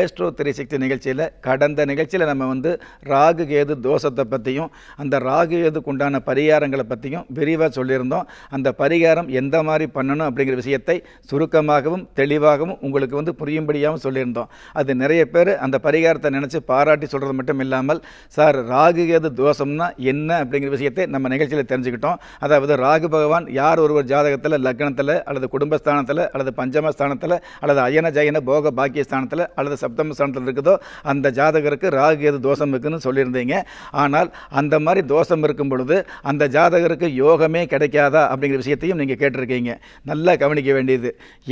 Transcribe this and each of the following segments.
Astro three sixty நிகழ்ச்சியில் கடந்த நிகழ்ச்சியில் நம்ம வந்து ராகு கேது தோஷத்தை பற்றியும் அந்த ராகு கேதுக்குண்டான பரிகாரங்களை பற்றியும் விரிவாக சொல்லியிருந்தோம் அந்த பரிகாரம் எந்த மாதிரி பண்ணணும் அப்படிங்கிற விஷயத்தை சுருக்கமாகவும் தெளிவாகவும் உங்களுக்கு வந்து புரியும்படியாகவும் சொல்லியிருந்தோம் அது நிறைய பேர் அந்த பரிகாரத்தை நினச்சி பாராட்டி சொல்கிறது மட்டும் இல்லாமல் சார் ராகு கேது தோஷம்னா என்ன அப்படிங்கிற விஷயத்தை நம்ம நிகழ்ச்சியில் தெரிஞ்சுக்கிட்டோம் அதாவது ராகு பகவான் யார் ஒருவர் ஜாதகத்தில் லக்னத்தில் அல்லது குடும்பஸ்தானத்தில் அல்லது பஞ்சமஸ்தானத்தில் அல்லது அயன ஜயன போக பாக்கிய ஸ்தானத்தில் அல்லது ஸ்தானத்தில் சப்தம ஸ்தானத்தில் இருக்குதோ அந்த ஜாதகருக்கு ராகு எது தோஷம் இருக்குன்னு சொல்லியிருந்தீங்க ஆனால் அந்த மாதிரி தோஷம் இருக்கும் பொழுது அந்த ஜாதகருக்கு யோகமே கிடைக்காதா அப்படிங்கிற விஷயத்தையும் நீங்கள் கேட்டிருக்கீங்க நல்லா கவனிக்க வேண்டியது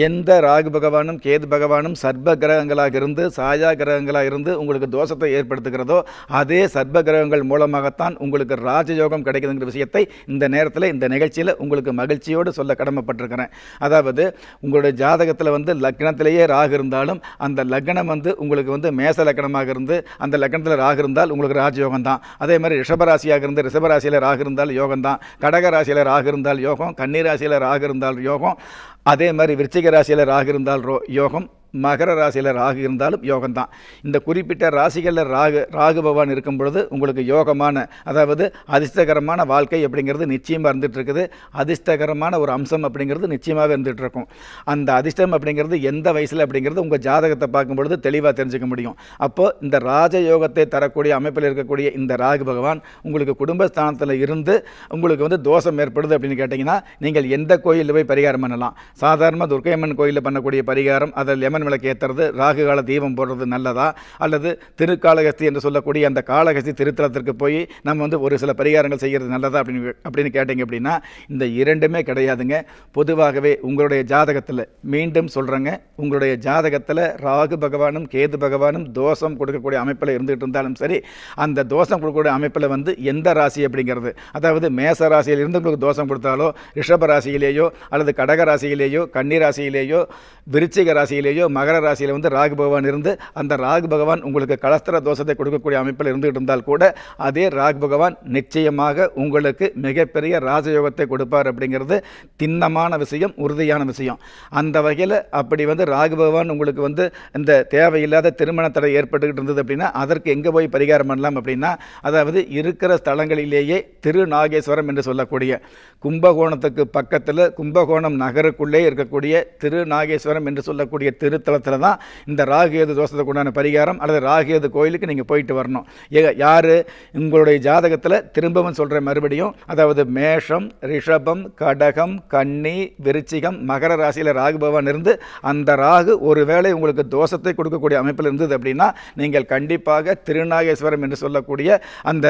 எந்த ராகு பகவானும் கேது பகவானும் சர்ப கிரகங்களாக இருந்து சாயா கிரகங்களாக இருந்து உங்களுக்கு தோஷத்தை ஏற்படுத்துகிறதோ அதே சர்ப கிரகங்கள் மூலமாகத்தான் உங்களுக்கு ராஜயோகம் கிடைக்குதுங்கிற விஷயத்தை இந்த நேரத்தில் இந்த நிகழ்ச்சியில் உங்களுக்கு மகிழ்ச்சியோடு சொல்ல கடமைப்பட்டிருக்கிறேன் அதாவது உங்களுடைய ஜாதகத்தில் வந்து லக்னத்திலேயே ராகு இருந்தாலும் அந்த லக்னம் வந்து உங்களுக்கு வந்து மேச லக்கணமாக இருந்து அந்த லக்கணத்தில் ராகு இருந்தால் உங்களுக்கு ராஜயோகம் தான் அதே மாதிரி ரிஷபராசியாக இருந்து ரிஷபராசியில் ராகு இருந்தால் யோகம் தான் கடக ராசியில் ராகு இருந்தால் யோகம் கன்னிராசியில் ராகு இருந்தால் யோகம் அதே மாதிரி விருச்சிக ராசியில் ராகு இருந்தால் ரோ யோகம் மகர ராசியில் ராகு இருந்தாலும் யோகம் தான் இந்த குறிப்பிட்ட ராசிகளில் ராகு ராகு பகவான் இருக்கும் பொழுது உங்களுக்கு யோகமான அதாவது அதிர்ஷ்டகரமான வாழ்க்கை அப்படிங்கிறது நிச்சயமாக இருந்துகிட்ருக்குது அதிர்ஷ்டகரமான ஒரு அம்சம் அப்படிங்கிறது நிச்சயமாக இருந்துகிட்ருக்கும் அந்த அதிர்ஷ்டம் அப்படிங்கிறது எந்த வயசில் அப்படிங்கிறது உங்கள் ஜாதகத்தை பார்க்கும் பொழுது தெளிவாக தெரிஞ்சுக்க முடியும் அப்போது இந்த ராஜயோகத்தை தரக்கூடிய அமைப்பில் இருக்கக்கூடிய இந்த ராகு பகவான் உங்களுக்கு குடும்பஸ்தானத்தில் இருந்து உங்களுக்கு வந்து தோஷம் ஏற்படுது அப்படின்னு கேட்டிங்கன்னா நீங்கள் எந்த கோயிலில் போய் பரிகாரம் பண்ணலாம் சாதாரணமாக துர்க்கையம்மன் கோயிலில் பண்ணக்கூடிய பரிகாரம் அதில் லெமன் விளக்கு ஏற்றுறது ராகு கால தீபம் போடுறது நல்லதா அல்லது திருக்காலகஸ்தி என்று சொல்லக்கூடிய அந்த காலகஸ்தி திருத்தலத்திற்கு போய் நம்ம வந்து ஒரு சில பரிகாரங்கள் செய்கிறது நல்லதா அப்படின்னு அப்படின்னு கேட்டிங்க அப்படின்னா இந்த இரண்டுமே கிடையாதுங்க பொதுவாகவே உங்களுடைய ஜாதகத்தில் மீண்டும் சொல்கிறேங்க உங்களுடைய ஜாதகத்தில் ராகு பகவானும் கேது பகவானும் தோஷம் கொடுக்கக்கூடிய அமைப்பில் இருந்துகிட்டு இருந்தாலும் சரி அந்த தோஷம் கொடுக்கக்கூடிய அமைப்பில் வந்து எந்த ராசி அப்படிங்கிறது அதாவது மேச ராசியில் இருந்து உங்களுக்கு தோஷம் கொடுத்தாலோ ரிஷப ராசியிலேயோ அல்லது கடக ராசியிலேயோ ராசியிலேயோ கன்னி ராசியிலேயோ விருச்சிக ராசியிலேயோ மகர ராசியில் வந்து ராகு பகவான் இருந்து அந்த ராகு பகவான் உங்களுக்கு கலஸ்தர தோஷத்தை கொடுக்கக்கூடிய அமைப்பில் இருந்துகிட்டு இருந்தால் கூட அதே ராகு பகவான் நிச்சயமாக உங்களுக்கு மிகப்பெரிய ராஜயோகத்தை கொடுப்பார் அப்படிங்கிறது திண்ணமான விஷயம் உறுதியான விஷயம் அந்த வகையில் அப்படி வந்து ராகு பகவான் உங்களுக்கு வந்து இந்த தேவையில்லாத திருமண தடை ஏற்பட்டுக்கிட்டு இருந்தது அப்படின்னா அதற்கு எங்கே போய் பரிகாரம் பண்ணலாம் அப்படின்னா அதாவது இருக்கிற ஸ்தலங்களிலேயே திருநாகேஸ்வரம் என்று சொல்லக்கூடிய கும்பகோணத்துக்கு பக்கத்தில் கும்பகோணம் நகருக்குள்ளே உள்ளே இருக்கக்கூடிய திரு நாகேஸ்வரம் என்று சொல்லக்கூடிய திருத்தலத்தில் தான் இந்த ராகேது தோஷத்துக்கு உண்டான பரிகாரம் அல்லது ராகேது கோயிலுக்கு நீங்கள் போயிட்டு வரணும் ஏ யார் உங்களுடைய ஜாதகத்தில் திரும்பவும் சொல்கிற மறுபடியும் அதாவது மேஷம் ரிஷபம் கடகம் கன்னி விருச்சிகம் மகர ராசியில் ராகு பவான் இருந்து அந்த ராகு ஒருவேளை உங்களுக்கு தோஷத்தை கொடுக்கக்கூடிய அமைப்பில் இருந்தது அப்படின்னா நீங்கள் கண்டிப்பாக திருநாகேஸ்வரம் என்று சொல்லக்கூடிய அந்த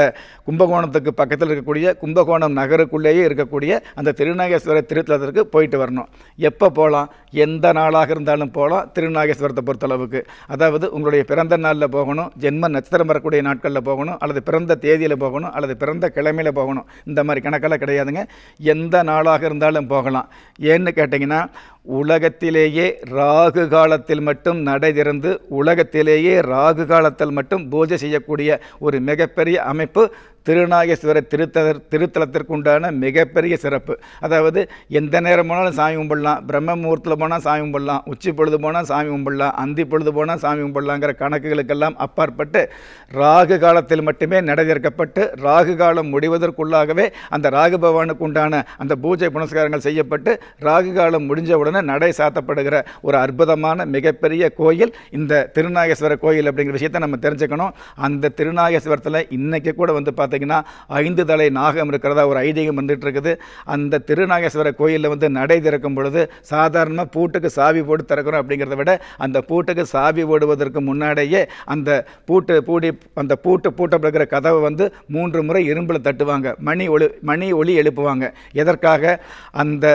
கும்பகோணத்துக்கு பக்கத்தில் இருக்கக்கூடிய கும்பகோணம் நகருக்குள்ளேயே இருக்கக்கூடிய அந்த திருநாகேஸ்வர திருத்தலத்திற்கு போயிட்டு வரணும் எப்போ போகலாம் எந்த நாளாக இருந்தாலும் போகலாம் திருநாகேஸ்வரத்தை பொறுத்தளவுக்கு அதாவது உங்களுடைய பிறந்த நாளில் போகணும் ஜென்ம நட்சத்திரம் வரக்கூடிய நாட்களில் போகணும் அல்லது பிறந்த தேதியில் போகணும் அல்லது பிறந்த கிழமையில் போகணும் இந்த மாதிரி கணக்கெல்லாம் கிடையாதுங்க எந்த நாளாக இருந்தாலும் போகலாம் ஏன்னு கேட்டிங்கன்னா உலகத்திலேயே ராகு காலத்தில் மட்டும் நடை திறந்து உலகத்திலேயே ராகு காலத்தில் மட்டும் பூஜை செய்யக்கூடிய ஒரு மிகப்பெரிய அமைப்பு திருநாகேஸ்வர திருத்த திருத்தலத்திற்குண்டான மிகப்பெரிய சிறப்பு அதாவது எந்த நேரமானாலும் சாமி கும்பிடலாம் பிரம்ம முகூர்த்தத்தில் போனால் சாமி கும்பிடலாம் உச்சி பொழுது போனால் சாமி கும்பிடலாம் அந்தி பொழுது போனால் சாமி கும்பிடலாங்கிற கணக்குகளுக்கெல்லாம் அப்பாற்பட்டு ராகு காலத்தில் மட்டுமே நடைதிற்கப்பட்டு ராகு காலம் முடிவதற்குள்ளாகவே அந்த ராகு பகவானுக்கு உண்டான அந்த பூஜை புனஸ்காரங்கள் செய்யப்பட்டு ராகு காலம் முடிஞ்ச உடனே நடை சாத்தப்படுகிற ஒரு அற்புதமான மிகப்பெரிய கோயில் இந்த திருநாகேஸ்வர கோயில் அப்படிங்கிற விஷயத்தை நம்ம தெரிஞ்சுக்கணும் அந்த திருநாகேஸ்வரத்தில் இன்றைக்கி கூட வந்து பார்த்திங்கன்னா ஐந்து தலை நாகம் இருக்கிறதா ஒரு ஐதீகம் வந்துட்டு இருக்குது அந்த திருநாகேஸ்வர கோயிலில் வந்து நடை திறக்கும் பொழுது சாதாரணமாக பூட்டுக்கு சாவி போட்டு திறக்கிறோம் அப்படிங்கிறத விட அந்த பூட்டுக்கு சாவி போடுவதற்கு முன்னாடியே அந்த பூட்டு பூடி அந்த பூட்டு பூட்டப்படுகிற கதவை வந்து மூன்று முறை இரும்பில் தட்டுவாங்க மணி ஒளி மணி ஒளி எழுப்புவாங்க எதற்காக அந்த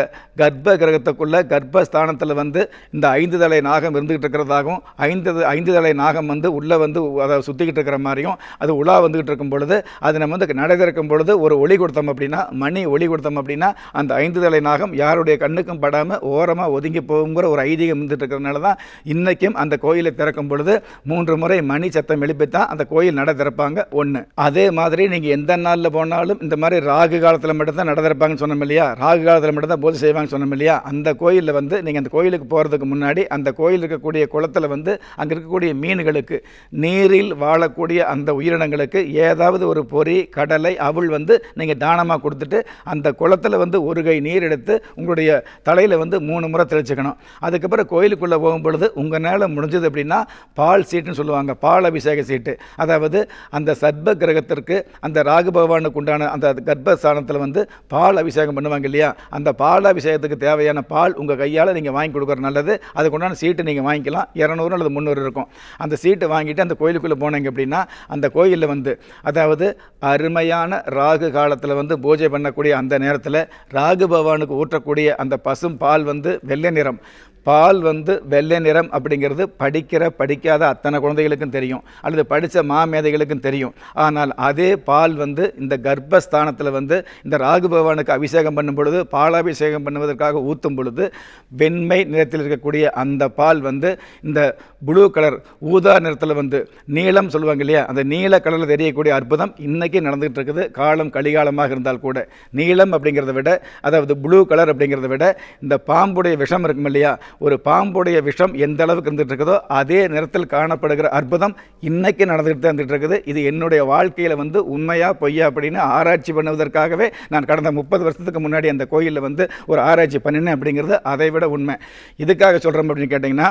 கர்ப்ப கிரகத்துக்குள்ளே கர்ப்பஸ்தானத்தில் வந்து இந்த ஐந்து தலை நாகம் இருந்துகிட்டு இருக்கிறதாகவும் ஐந்து ஐந்து தலை நாகம் வந்து உள்ளே வந்து அதை சுற்றிக்கிட்டு இருக்கிற மாதிரியும் அது உலா வந்துக்கிட்டு இருக்கும் பொழுது அது நம்ம வந்து நடைபெறக்கும் பொழுது ஒரு ஒளி கொடுத்தோம் அப்படின்னா மணி ஒளி கொடுத்தோம் அப்படின்னா அந்த ஐந்து தலை நாகம் யாருடைய கண்ணுக்கும் படாமல் ஓரமாக ஒதுங்கி போகுங்கிற ஒரு ஐதீகம் இருந்துட்டு இருக்கிறதுனால தான் இன்றைக்கும் அந்த கோயிலை திறக்கும் பொழுது மூன்று முறை மணி சத்தம் எழுப்பித்தான் அந்த கோயில் நட திறப்பாங்க ஒன்று அதே மாதிரி நீங்கள் எந்த நாளில் போனாலும் இந்த மாதிரி ராகு காலத்தில் மட்டும்தான் நட திறப்பாங்கன்னு சொன்னோம் இல்லையா ராகு காலத்தில் மட்டும்தான் பூஜை செய்வாங்கன்னு சொன்னோம் இல்லையா அந்த கோயிலில் வந்து நீங்கள் அந்த கோயிலுக்கு போகிறதுக்கு முன்னாடி அந்த கோயில் இருக்கக்கூடிய குளத்தில் வந்து அங்கே இருக்கக்கூடிய மீன்களுக்கு நீரில் வாழக்கூடிய அந்த உயிரினங்களுக்கு ஏதாவது ஒரு பொறி கடலை அவள் வந்து நீங்கள் தானமாக கொடுத்துட்டு அந்த குளத்தில் வந்து ஒரு கை நீர் எடுத்து உங்களுடைய தலையில் வந்து மூணு முறை தெளிச்சு வச்சுக்கணும் அதுக்கப்புறம் கோயிலுக்குள்ளே போகும் பொழுது உங்கள் நேரம் முடிஞ்சது அப்படின்னா பால் சீட்டுன்னு சொல்லுவாங்க பால் அபிஷேக சீட்டு அதாவது அந்த சர்ப கிரகத்திற்கு அந்த ராகு பகவானுக்கு உண்டான அந்த கர்ப்பஸ்தானத்தில் வந்து பால் அபிஷேகம் பண்ணுவாங்க இல்லையா அந்த பால் அபிஷேகத்துக்கு தேவையான பால் உங்கள் கையால் நீங்கள் வாங்கி கொடுக்குற நல்லது அதுக்குண்டான சீட்டு நீங்கள் வாங்கிக்கலாம் இரநூறு அல்லது முந்நூறு இருக்கும் அந்த சீட்டு வாங்கிட்டு அந்த கோயிலுக்குள்ளே போனீங்க அப்படின்னா அந்த கோயிலில் வந்து அதாவது அருமையான ராகு காலத்தில் வந்து பூஜை பண்ணக்கூடிய அந்த நேரத்தில் ராகு பகவானுக்கு ஊற்றக்கூடிய அந்த பசும் பால் வந்து வெள்ளை நிறம் பால் வந்து வெள்ளை நிறம் அப்படிங்கிறது படிக்கிற படிக்காத அத்தனை குழந்தைகளுக்கும் தெரியும் அல்லது படித்த மாமேதைகளுக்கும் தெரியும் ஆனால் அதே பால் வந்து இந்த கர்ப்பஸ்தானத்தில் வந்து இந்த ராகு பகவானுக்கு அபிஷேகம் பண்ணும் பொழுது பாலாபிஷேகம் பண்ணுவதற்காக ஊற்றும் பொழுது வெண்மை நிறத்தில் இருக்கக்கூடிய அந்த பால் வந்து இந்த ப்ளூ கலர் ஊதா நிறத்தில் வந்து நீளம் சொல்லுவாங்க இல்லையா அந்த நீல கலரில் தெரியக்கூடிய அற்புதம் இன்றைக்கி நடந்துகிட்டு இருக்குது காலம் கலிகாலமாக இருந்தால் கூட நீளம் அப்படிங்கிறத விட அதாவது ப்ளூ கலர் அப்படிங்கிறத விட இந்த பாம்புடைய விஷம் இருக்கும் இல்லையா ஒரு பாம்புடைய விஷம் எந்த அளவுக்கு இருந்துட்டு இருக்குதோ அதே நேரத்தில் காணப்படுகிற அற்புதம் இன்னைக்கு நடந்துகிட்டு தான் இருக்குது இது என்னுடைய வாழ்க்கையில் வந்து உண்மையாக பொய்யா அப்படின்னு ஆராய்ச்சி பண்ணுவதற்காகவே நான் கடந்த முப்பது வருஷத்துக்கு முன்னாடி அந்த கோயிலில் வந்து ஒரு ஆராய்ச்சி பண்ணினேன் அப்படிங்கிறது அதை விட உண்மை இதுக்காக சொல்கிறோம் அப்படின்னு கேட்டிங்கன்னா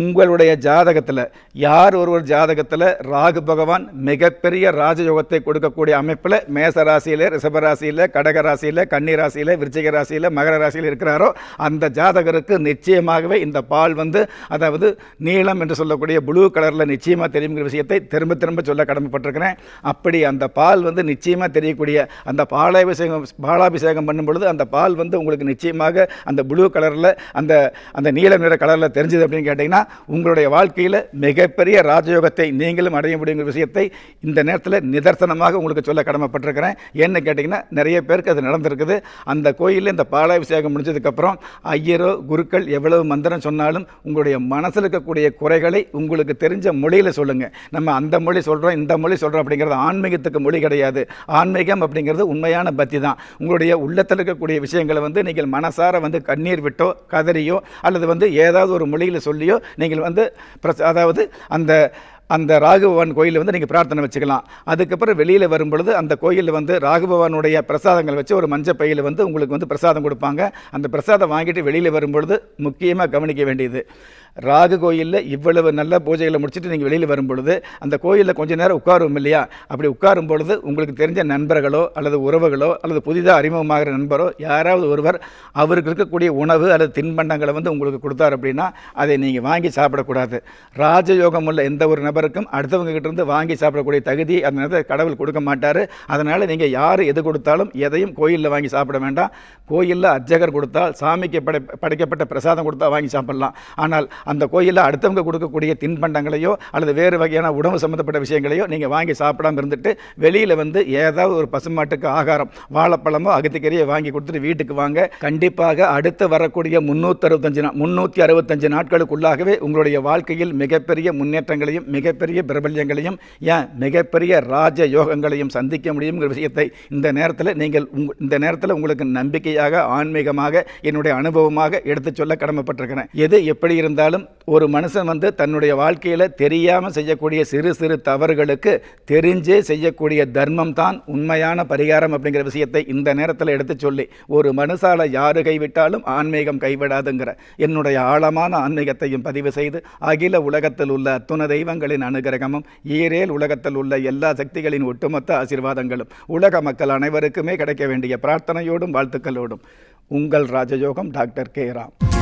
உங்களுடைய ஜாதகத்தில் யார் ஒருவர் ஜாதகத்தில் ராகு பகவான் மிகப்பெரிய ராஜயோகத்தை கொடுக்கக்கூடிய அமைப்பில் மேச ராசியில் ரிஷபராசியில் கடகராசியில் கன்னிராசியில் விருச்சிக ராசியில் மகர ராசியில் இருக்கிறாரோ அந்த ஜாதகருக்கு நிச்சயமாக நிச்சயமாகவே இந்த பால் வந்து அதாவது நீளம் என்று சொல்லக்கூடிய ப்ளூ கலரில் நிச்சயமாக தெரியுங்கிற விஷயத்தை திரும்ப திரும்ப சொல்ல கடமைப்பட்டிருக்கிறேன் அப்படி அந்த பால் வந்து நிச்சயமாக தெரியக்கூடிய அந்த பாலாபிஷேகம் பாலாபிஷேகம் பண்ணும் பொழுது அந்த பால் வந்து உங்களுக்கு நிச்சயமாக அந்த ப்ளூ கலரில் அந்த அந்த நீளம் நிற கலரில் தெரிஞ்சது அப்படின்னு கேட்டிங்கன்னா உங்களுடைய வாழ்க்கையில் மிகப்பெரிய ராஜயோகத்தை நீங்களும் அடைய முடியுங்கிற விஷயத்தை இந்த நேரத்தில் நிதர்சனமாக உங்களுக்கு சொல்ல கடமைப்பட்டிருக்கிறேன் ஏன்னு கேட்டிங்கன்னா நிறைய பேருக்கு அது நடந்திருக்குது அந்த கோயிலில் இந்த பாலாபிஷேகம் முடிஞ்சதுக்கப்புறம் ஐயரோ குருக்கள் எவ்வளவு எவ்வளவு மந்திரம் சொன்னாலும் உங்களுடைய மனசில் இருக்கக்கூடிய குறைகளை உங்களுக்கு தெரிஞ்ச மொழியில் சொல்லுங்கள் நம்ம அந்த மொழி சொல்கிறோம் இந்த மொழி சொல்கிறோம் அப்படிங்கிறது ஆன்மீகத்துக்கு மொழி கிடையாது ஆன்மீகம் அப்படிங்கிறது உண்மையான பக்தி தான் உங்களுடைய உள்ளத்தில் இருக்கக்கூடிய விஷயங்களை வந்து நீங்கள் மனசார வந்து கண்ணீர் விட்டோ கதறியோ அல்லது வந்து ஏதாவது ஒரு மொழியில் சொல்லியோ நீங்கள் வந்து அதாவது அந்த அந்த ராகுபவான் கோயிலில் வந்து நீங்கள் பிரார்த்தனை வச்சுக்கலாம் அதுக்கப்புறம் வெளியில் வரும் பொழுது அந்த கோயிலில் வந்து ராகுபவானுடைய பிரசாதங்கள் வச்சு ஒரு மஞ்சள் பையில் வந்து உங்களுக்கு வந்து பிரசாதம் கொடுப்பாங்க அந்த பிரசாதம் வாங்கிட்டு வெளியில் வரும்பொழுது முக்கியமாக கவனிக்க வேண்டியது ராகு கோயிலில் இவ்வளவு நல்ல பூஜைகளை முடிச்சுட்டு நீங்கள் வெளியில் வரும் பொழுது அந்த கோயிலில் கொஞ்சம் நேரம் உட்காரும் இல்லையா அப்படி உட்காரும் பொழுது உங்களுக்கு தெரிஞ்ச நண்பர்களோ அல்லது உறவுகளோ அல்லது புதிதாக அறிமுகமாகிற நண்பரோ யாராவது ஒருவர் அவருக்கு இருக்கக்கூடிய உணவு அல்லது தின்பண்டங்களை வந்து உங்களுக்கு கொடுத்தார் அப்படின்னா அதை நீங்கள் வாங்கி சாப்பிடக்கூடாது ராஜயோகம் உள்ள எந்த ஒரு நபருக்கும் அடுத்தவங்க கிட்டேருந்து வாங்கி சாப்பிடக்கூடிய தகுதி அந்த நேரத்தில் கடவுள் கொடுக்க மாட்டார் அதனால் நீங்கள் யார் எது கொடுத்தாலும் எதையும் கோயிலில் வாங்கி சாப்பிட வேண்டாம் கோயிலில் அர்ச்சகர் கொடுத்தால் சாமிக்கு படை படைக்கப்பட்ட பிரசாதம் கொடுத்தா வாங்கி சாப்பிட்லாம் ஆனால் அந்த கோயிலில் அடுத்தவங்க கொடுக்கக்கூடிய தின்பண்டங்களையோ அல்லது வேறு வகையான உணவு சம்மந்தப்பட்ட விஷயங்களையோ நீங்கள் வாங்கி சாப்பிடாமல் இருந்துட்டு வெளியில் வந்து ஏதாவது ஒரு பசுமாட்டுக்கு ஆகாரம் வாழைப்பழமோ அகத்திக்கறியை வாங்கி கொடுத்துட்டு வீட்டுக்கு வாங்க கண்டிப்பாக அடுத்து வரக்கூடிய முந்நூற்றி அறுபத்தஞ்சு முந்நூற்றி அறுபத்தஞ்சு நாட்களுக்குள்ளாகவே உங்களுடைய வாழ்க்கையில் மிகப்பெரிய முன்னேற்றங்களையும் மிகப்பெரிய பிரபல்யங்களையும் ஏன் மிகப்பெரிய ராஜ யோகங்களையும் சந்திக்க முடியுங்கிற விஷயத்தை இந்த நேரத்தில் நீங்கள் இந்த நேரத்தில் உங்களுக்கு நம்பிக்கையாக ஆன்மீகமாக என்னுடைய அனுபவமாக எடுத்து சொல்ல கடமைப்பட்டிருக்கிறேன் எது எப்படி இருந்தாலும் இருந்தாலும் ஒரு மனுஷன் வந்து தன்னுடைய வாழ்க்கையில் தெரியாமல் செய்யக்கூடிய சிறு சிறு தவறுகளுக்கு தெரிஞ்சே செய்யக்கூடிய தர்மம் தான் உண்மையான பரிகாரம் அப்படிங்கிற விஷயத்தை இந்த நேரத்தில் எடுத்து சொல்லி ஒரு மனுஷால யாரு கைவிட்டாலும் ஆன்மீகம் கைவிடாதுங்கிற என்னுடைய ஆழமான ஆன்மீகத்தையும் பதிவு செய்து அகில உலகத்தில் உள்ள அத்துண தெய்வங்களின் அனுகிரகமும் ஈரேல் உலகத்தில் உள்ள எல்லா சக்திகளின் ஒட்டுமொத்த ஆசீர்வாதங்களும் உலக மக்கள் அனைவருக்குமே கிடைக்க வேண்டிய பிரார்த்தனையோடும் வாழ்த்துக்களோடும் உங்கள் ராஜயோகம் டாக்டர் கே ராம்